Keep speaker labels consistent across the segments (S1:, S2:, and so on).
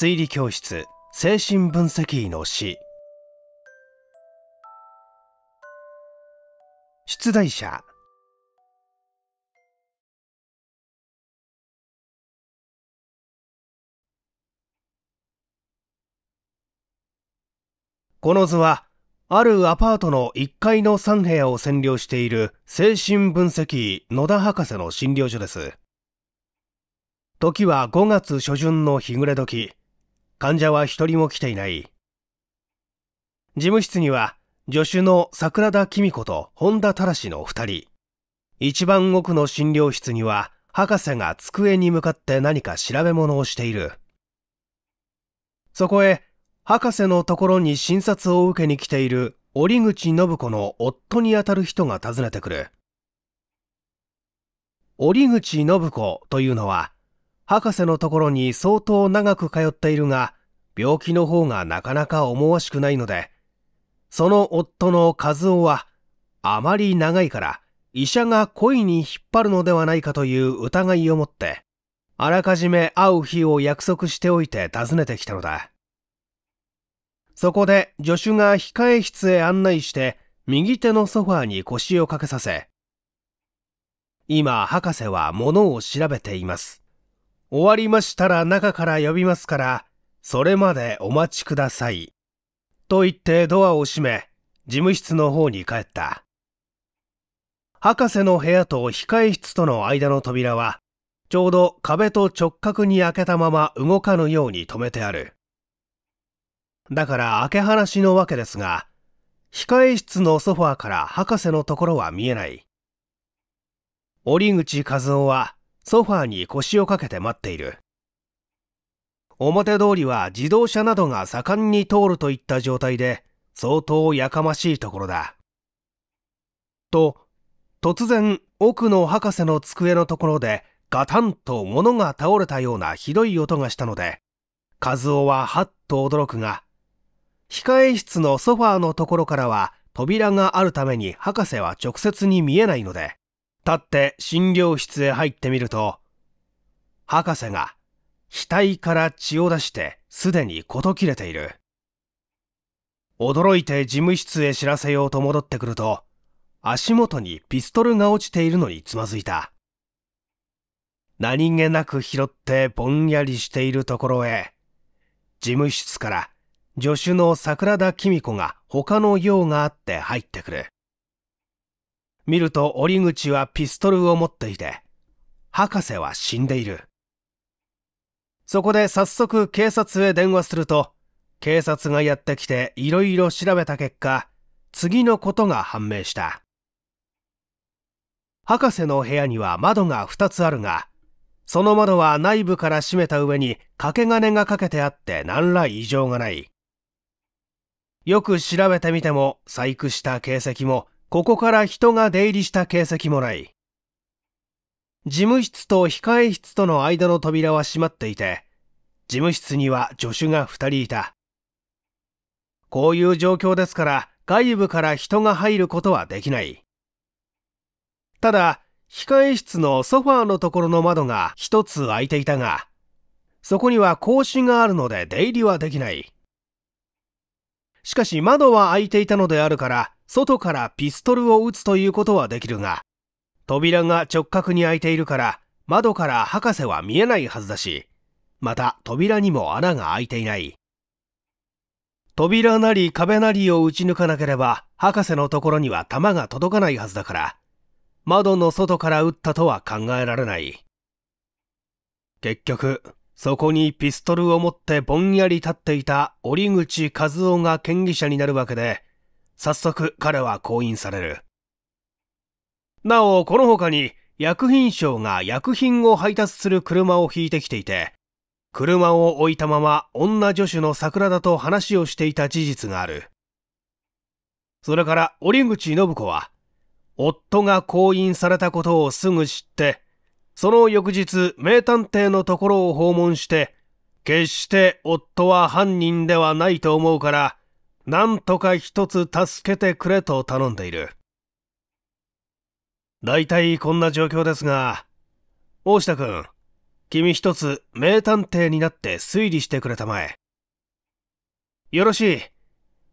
S1: 推理教室精神分析医の詩出題者この図はあるアパートの1階の3部屋を占領している精神分析医野田博士の診療所です時は5月初旬の日暮れ時患者は一人も来ていない。事務室には、助手の桜田公子と本田正の二人。一番奥の診療室には、博士が机に向かって何か調べ物をしている。そこへ、博士のところに診察を受けに来ている折口信子の夫にあたる人が訪ねてくる。折口信子というのは、博士のところに相当長く通っているが、病気の方がなかなか思わしくないので、その夫の和夫は、あまり長いから、医者が恋に引っ張るのではないかという疑いを持って、あらかじめ会う日を約束しておいて訪ねてきたのだ。そこで助手が控え室へ案内して、右手のソファーに腰をかけさせ、今、博士は物を調べています。終わりましたら中から呼びますから、それまでお待ちください。と言ってドアを閉め、事務室の方に帰った。博士の部屋と控室との間の扉は、ちょうど壁と直角に開けたまま動かぬように止めてある。だから開け話のわけですが、控室のソファーから博士のところは見えない。折口和夫はソファーに腰をかけて待っている表通りは自動車などが盛んに通るといった状態で相当やかましいところだと突然奥の博士の机のところでガタンと物が倒れたようなひどい音がしたので和夫ははっと驚くが控え室のソファーのところからは扉があるために博士は直接に見えないので立って診療室へ入ってみると、博士が額から血を出してすでに事切れている。驚いて事務室へ知らせようと戻ってくると、足元にピストルが落ちているのにつまずいた。何気なく拾ってぼんやりしているところへ、事務室から助手の桜田公子が他の用があって入ってくる。見ると折口はピストルを持っていて、博士は死んでいる。そこで早速警察へ電話すると、警察がやってきていろいろ調べた結果、次のことが判明した。博士の部屋には窓が2つあるが、その窓は内部から閉めた上に掛け金がかけてあって何ら異常がない。よく調べてみても細工した形跡もここから人が出入りした形跡もない。事務室と控え室との間の扉は閉まっていて、事務室には助手が二人いた。こういう状況ですから、外部から人が入ることはできない。ただ、控え室のソファーのところの窓が一つ開いていたが、そこには格子があるので出入りはできない。しかし窓は開いていたのであるから、外からピストルを撃つということはできるが、扉が直角に開いているから、窓から博士は見えないはずだし、また扉にも穴が開いていない。扉なり壁なりを撃ち抜かなければ、博士のところには弾が届かないはずだから、窓の外から撃ったとは考えられない。結局、そこにピストルを持ってぼんやり立っていた折口和夫が権利者になるわけで、早速彼は降印される。なお、この他に薬品商が薬品を配達する車を引いてきていて、車を置いたまま女助手の桜田と話をしていた事実がある。それから折口信子は、夫が婚姻されたことをすぐ知って、その翌日、名探偵のところを訪問して、決して夫は犯人ではないと思うから、なんとか一つ助けてくれと頼んでいる。大体こんな状況ですが、大下くん、君一つ名探偵になって推理してくれたまえ。よろしい。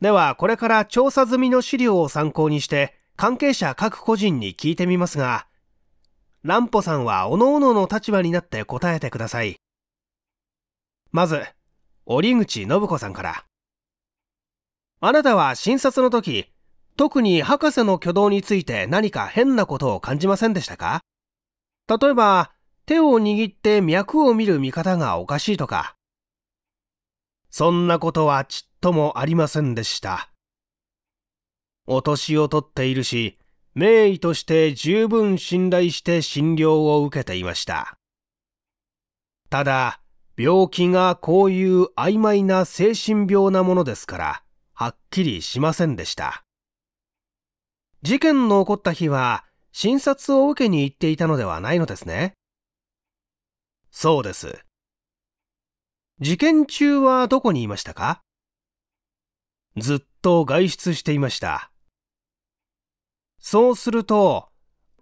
S1: では、これから調査済みの資料を参考にして、関係者各個人に聞いてみますが、乱歩さんは各々の立場になって答えてください。まず、折口信子さんから。あなたは診察の時、特に博士の挙動について何か変なことを感じませんでしたか例えば、手を握って脈を見る見方がおかしいとか。そんなことはちっともありませんでした。お年をとっているし、名医として十分信頼して診療を受けていました。ただ、病気がこういう曖昧な精神病なものですから、はっきりしませんでした。事件の起こった日は、診察を受けに行っていたのではないのですね。そうです。事件中はどこにいましたかずっと外出していました。そうすると、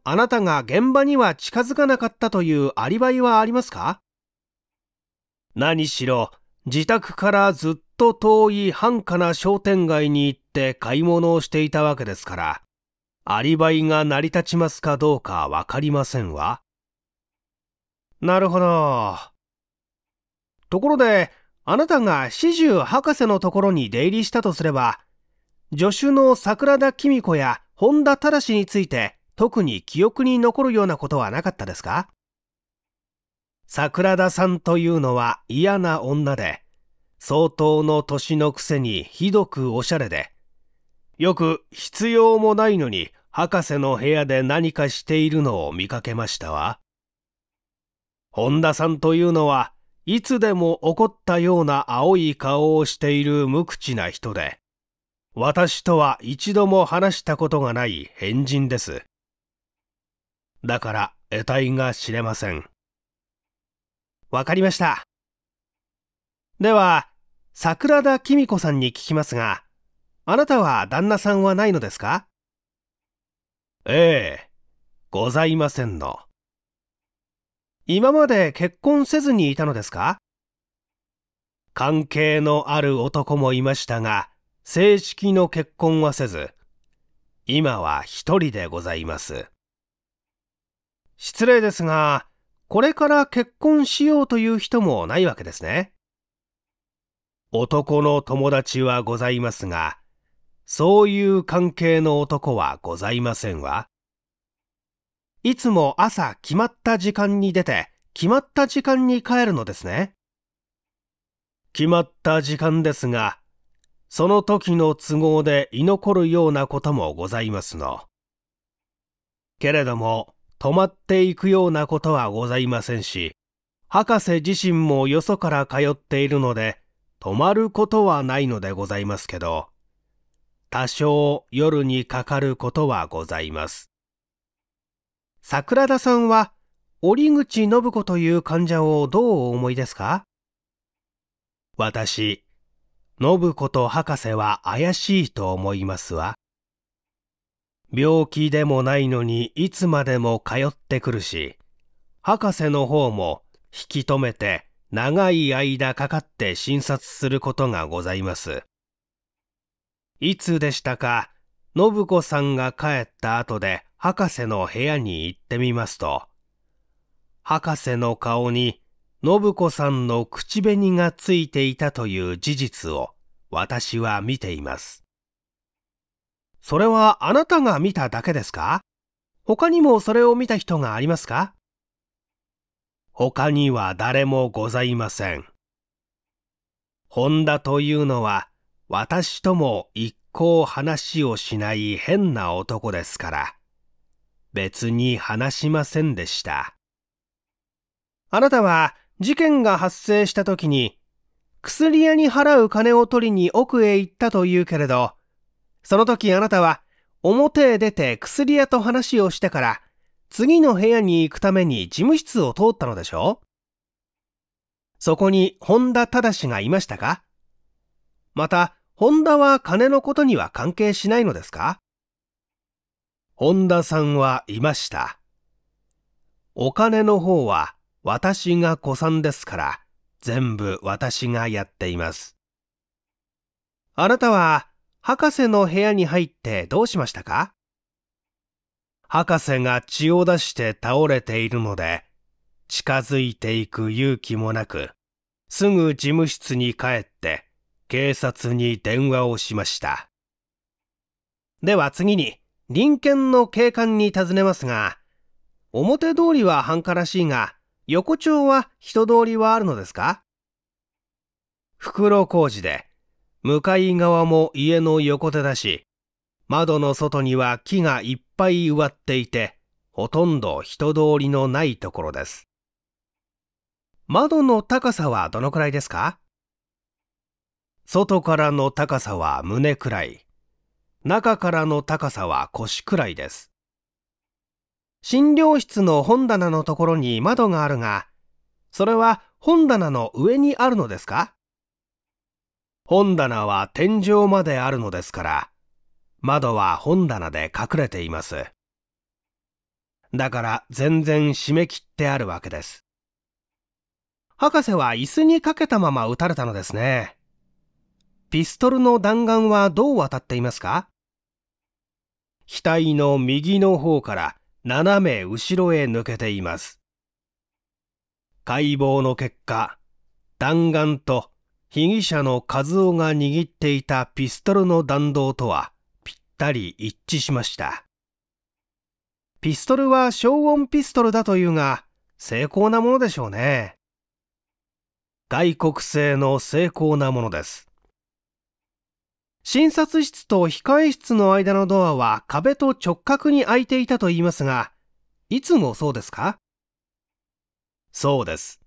S1: あなたが現場には近づかなかったというアリバイはありますか何しろ、自宅からずっと遠い繁華な商店街に行って買い物をしていたわけですから、アリバイが成り立ちますかどうかわかりませんわ。なるほど。ところで、あなたが始終博士のところに出入りしたとすれば、助手の桜田公子や本田忠について特に記憶に残るようなことはなかったですか桜田さんというのは嫌な女で、相当の年のくせにひどくおしゃれで、よく必要もないのに博士の部屋で何かしているのを見かけましたわ。本田さんというのは、いつでも怒ったような青い顔をしている無口な人で、私とは一度も話したことがない変人です。だから得体が知れません。わかりました。では、桜田公子さんに聞きますが、あなたは旦那さんはないのですかええ、ございませんの。今まで結婚せずにいたのですか関係のある男もいましたが、正式の結婚はせず、今は一人でございます。失礼ですが、これから結婚しようという人もないわけですね。男の友達はございますが、そういう関係の男はございませんわ。いつも朝決まった時間に出て、決まった時間に帰るのですね。決まった時間ですが、その時の都合で居残るようなこともございますの。けれども、止まっていくようなことはございませんし、博士自身もよそから通っているので、止まることはないのでございますけど、多少夜にかかることはございます。桜田さんは、折口信子という患者をどうお思いですか私、信子と博士は怪しいと思いますわ。病気でもないのにいつまでも通ってくるし、博士の方も引き止めて長い間かかって診察することがございます。いつでしたか、信子さんが帰った後で博士の部屋に行ってみますと、博士の顔に信子さんの口紅がついていたという事実を私は見ています。それはあなたが見ただけですか他にもそれを見た人がありますか他には誰もございません。ホンダというのは私とも一向話をしない変な男ですから、別に話しませんでした。あなたは事件が発生した時に、薬屋に払う金を取りに奥へ行ったというけれど、その時あなたは表へ出て薬屋と話をしてから、次の部屋に行くために事務室を通ったのでしょうそこに本田忠がいましたかまた、本田は金のことには関係しないのですか本田さんはいました。お金の方は私が古参ですから、全部私がやっています。あなたは、博士の部屋に入ってどうしましたか博士が血を出して倒れているので、近づいていく勇気もなく、すぐ事務室に帰って警察に電話をしました。では次に、臨検の警官に尋ねますが、表通りは繁華らしいが、横丁は人通りはあるのですか袋小路で、向かい側も家の横手だし、窓の外には木がいっぱい植わっていて、ほとんど人通りのないところです。窓の高さはどのくらいですか外からの高さは胸くらい、中からの高さは腰くらいです。診療室の本棚のところに窓があるが、それは本棚の上にあるのですか本棚は天井まであるのですから、窓は本棚で隠れています。だから全然締め切ってあるわけです。博士は椅子にかけたまま撃たれたのですね。ピストルの弾丸はどう渡っていますか額の右の方から斜め後ろへ抜けています。解剖の結果、弾丸と被疑者の和夫が握っていたピストルの弾道とはぴったり一致しました。ピストルは消音ピストルだというが、精巧なものでしょうね。外国製の精巧なものです。診察室と控え室の間のドアは壁と直角に開いていたと言いますが、いつもそうですかそうです。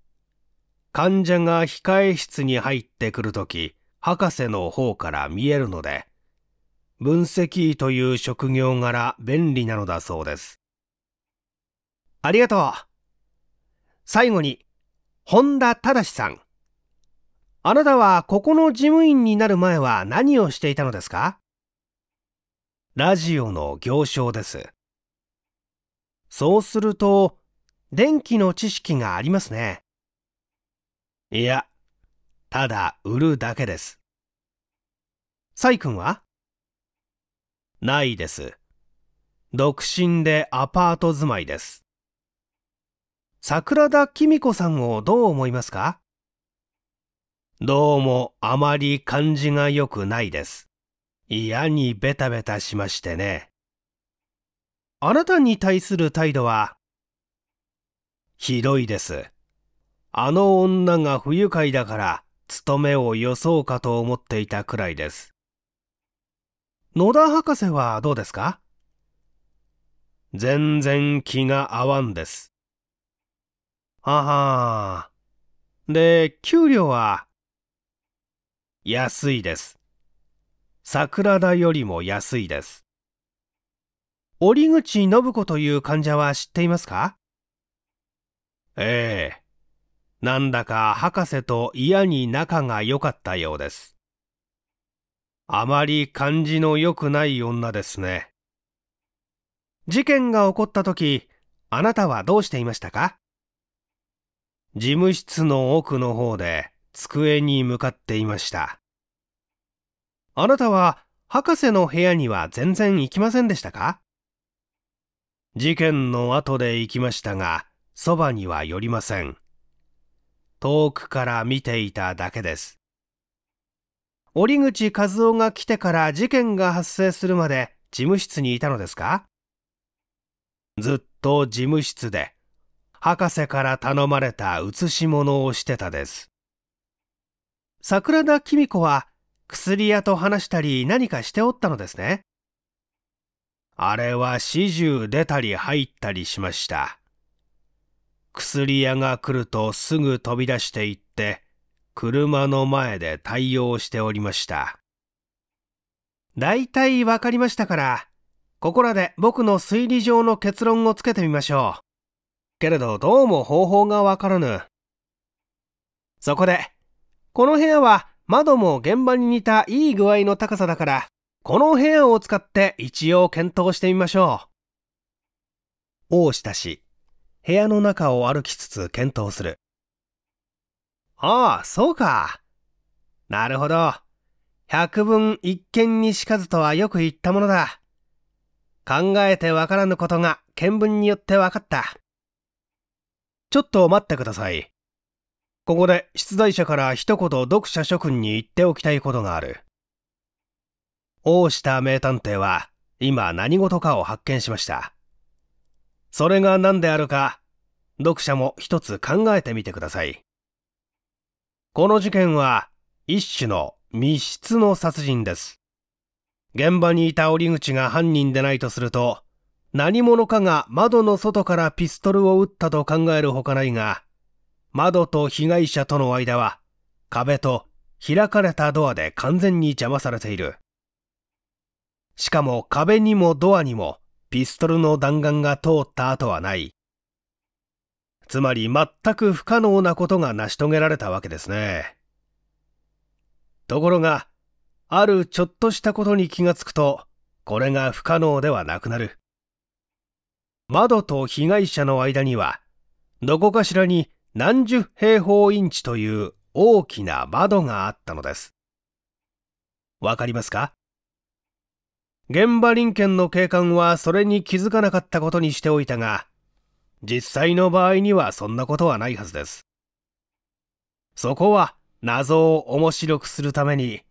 S1: 患者が控え室に入ってくるとき、博士の方から見えるので、分析医という職業柄便利なのだそうです。ありがとう。最後に、本田忠さん。あなたはここの事務員になる前は何をしていたのですかラジオの行商です。そうすると、電気の知識がありますね。いや、ただ売るだけです。サイ君はないです。独身でアパート住まいです。桜田貴美子さんをどう思いますかどうもあまり感じが良くないです。嫌にベタベタしましてね。あなたに対する態度は、ひどいです。あの女が不愉快だから、務めをよそうかと思っていたくらいです。野田博士はどうですか全然気が合わんです。あはー。で、給料は安いです。桜田よりも安いです。折口信子という患者は知っていますかええ。なんだか博士と嫌に仲が良かったようです。あまり感じの良くない女ですね。事件が起こった時、あなたはどうしていましたか事務室の奥の方で机に向かっていました。あなたは博士の部屋には全然行きませんでしたか事件の後で行きましたが、そばには寄りません。遠くから見ていただけです。折口和夫が来てから事件が発生するまで事務室にいたのですかずっと事務室で、博士から頼まれた写し物をしてたです。桜田公子は薬屋と話したり何かしておったのですね。あれは始終出たり入ったりしました。薬屋が来るとすぐ飛び出して行って、車の前で対応しておりました。大体わかりましたから、ここらで僕の推理上の結論をつけてみましょう。けれどどうも方法がわからぬ。そこで、この部屋は窓も現場に似たいい具合の高さだから、この部屋を使って一応検討してみましょう。大下氏、部屋の中を歩きつつ検討する。ああ、そうか。なるほど。百聞一見にしかずとはよく言ったものだ。考えてわからぬことが見聞によって分かった。ちょっと待ってください。ここで出題者から一言読者諸君に言っておきたいことがある。大下名探偵は今何事かを発見しました。それが何であるか、読者も一つ考えてみてください。この事件は一種の密室の殺人です。現場にいた折口が犯人でないとすると、何者かが窓の外からピストルを撃ったと考えるほかないが、窓と被害者との間は壁と開かれたドアで完全に邪魔されている。しかも壁にもドアにもピストルの弾丸が通った跡はない。つまり全く不可能なことが成し遂げられたわけですね。ところが、あるちょっとしたことに気がつくと、これが不可能ではなくなる。窓と被害者の間には、どこかしらに何十平方インチという大きな窓があったのです。わかりますか現場林県の警官はそれに気づかなかったことにしておいたが、実際の場合にはそんなことはないはずです。そこは謎を面白くするために、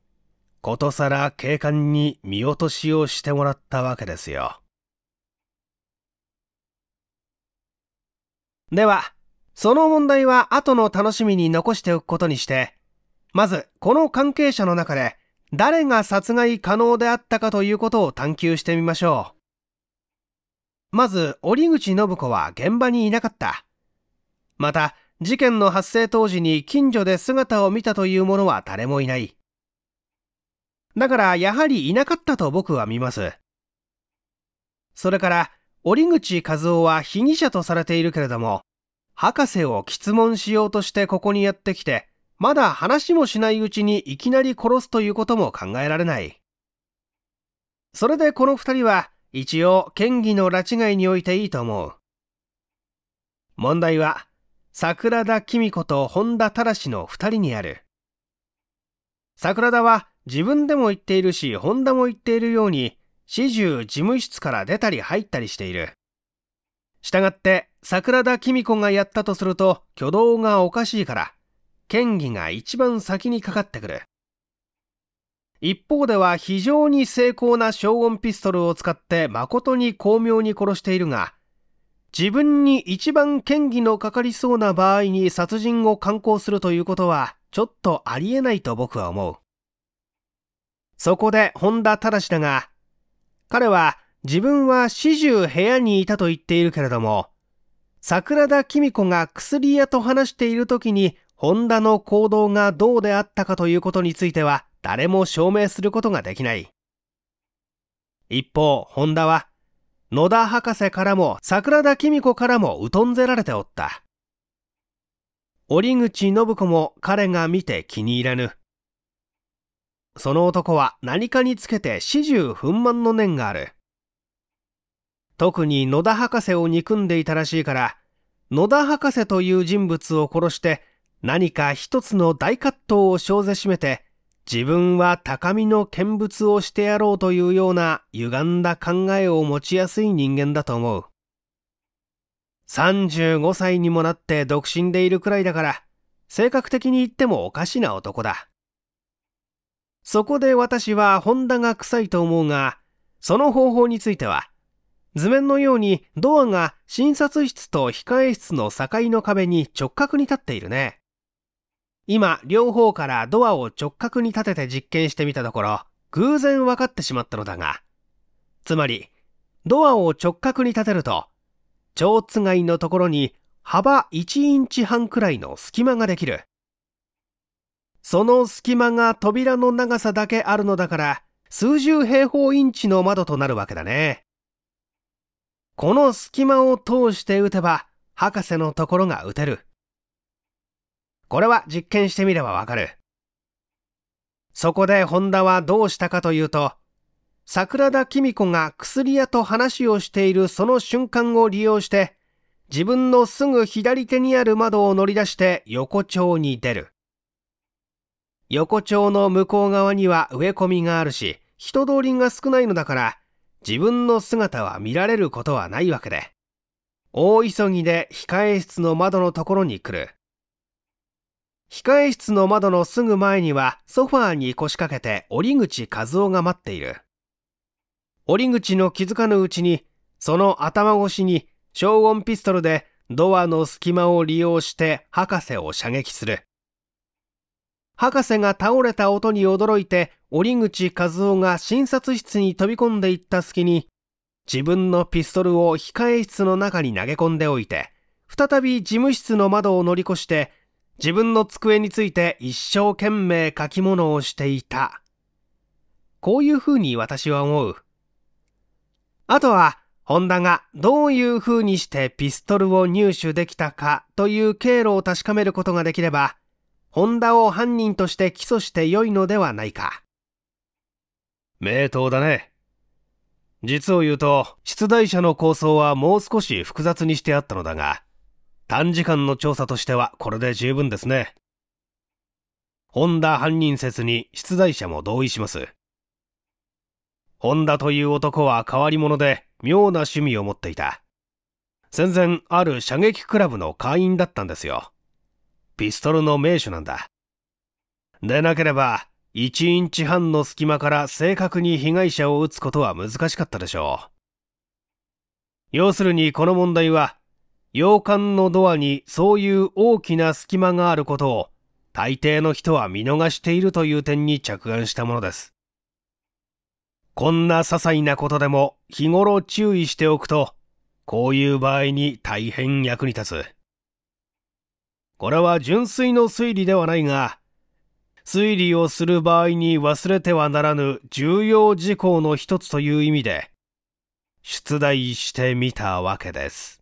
S1: ことさら警官に見落としをしてもらったわけですよ。では、その問題は後の楽しみに残しておくことにして、まず、この関係者の中で、誰が殺害可能であったかということを探求してみましょう。まず、折口信子は現場にいなかった。また、事件の発生当時に近所で姿を見たという者は誰もいない。だから、やはりいなかったと僕は見ます。それから、折口和夫は被疑者とされているけれども、博士を質問しようとしてここにやってきて、まだ話もしないうちにいきなり殺すということも考えられない。それでこの二人は一応県議の拉致外においていいと思う。問題は、桜田公子と本田忠の二人にある。桜田は自分でも言っているし、本田も言っているように、始終事務室から出たり入ったりしている。したがって桜田公子がやったとすると挙動がおかしいから嫌疑が一番先にかかってくる一方では非常に精巧な消音ピストルを使って誠に巧妙に殺しているが自分に一番嫌疑のかかりそうな場合に殺人を敢行するということはちょっとありえないと僕は思うそこで本田正だが彼は自分は始終部屋にいたと言っているけれども、桜田公子が薬屋と話している時に、本田の行動がどうであったかということについては、誰も証明することができない。一方、本田は、野田博士からも桜田公子からも疎んぜられておった。折口信子も彼が見て気に入らぬ。その男は何かにつけて始終憤満の念がある。特に野田博士を憎んでいたらしいから野田博士という人物を殺して何か一つの大葛藤を生ぜしめて自分は高みの見物をしてやろうというような歪んだ考えを持ちやすい人間だと思う35歳にもなって独身でいるくらいだから性格的に言ってもおかしな男だそこで私は本田が臭いと思うがその方法については図面のようにドアが診察室と控え室の境の壁に直角に立っているね。今、両方からドアを直角に立てて実験してみたところ、偶然分かってしまったのだが、つまり、ドアを直角に立てると、蝶つがいのところに幅1インチ半くらいの隙間ができる。その隙間が扉の長さだけあるのだから、数十平方インチの窓となるわけだね。この隙間を通して打てば博士のところが打てる。これは実験してみればわかる。そこでホンダはどうしたかというと、桜田公子が薬屋と話をしているその瞬間を利用して、自分のすぐ左手にある窓を乗り出して横丁に出る。横丁の向こう側には植え込みがあるし、人通りが少ないのだから、自分の姿は見られることはないわけで、大急ぎで控室の窓のところに来る。控室の窓のすぐ前にはソファーに腰掛けて折口和夫が待っている。折口の気づかぬうちに、その頭越しに消音ピストルでドアの隙間を利用して博士を射撃する。博士が倒れた音に驚いて、折口和夫が診察室に飛び込んでいった隙に、自分のピストルを控え室の中に投げ込んでおいて、再び事務室の窓を乗り越して、自分の机について一生懸命書き物をしていた。こういう風に私は思う。あとは、ホンダがどういう風にしてピストルを入手できたかという経路を確かめることができれば、本田を犯人として起訴してよいのではないか。名刀だね。実を言うと、出題者の構想はもう少し複雑にしてあったのだが、短時間の調査としてはこれで十分ですね。本田犯人説に出題者も同意します。本田という男は変わり者で妙な趣味を持っていた。戦前ある射撃クラブの会員だったんですよ。ピストルの名手なんだ。でなければ、1インチ半の隙間から正確に被害者を撃つことは難しかったでしょう。要するにこの問題は、洋館のドアにそういう大きな隙間があることを、大抵の人は見逃しているという点に着眼したものです。こんな些細なことでも日頃注意しておくと、こういう場合に大変役に立つ。これは純粋の推理ではないが、推理をする場合に忘れてはならぬ重要事項の一つという意味で、出題してみたわけです。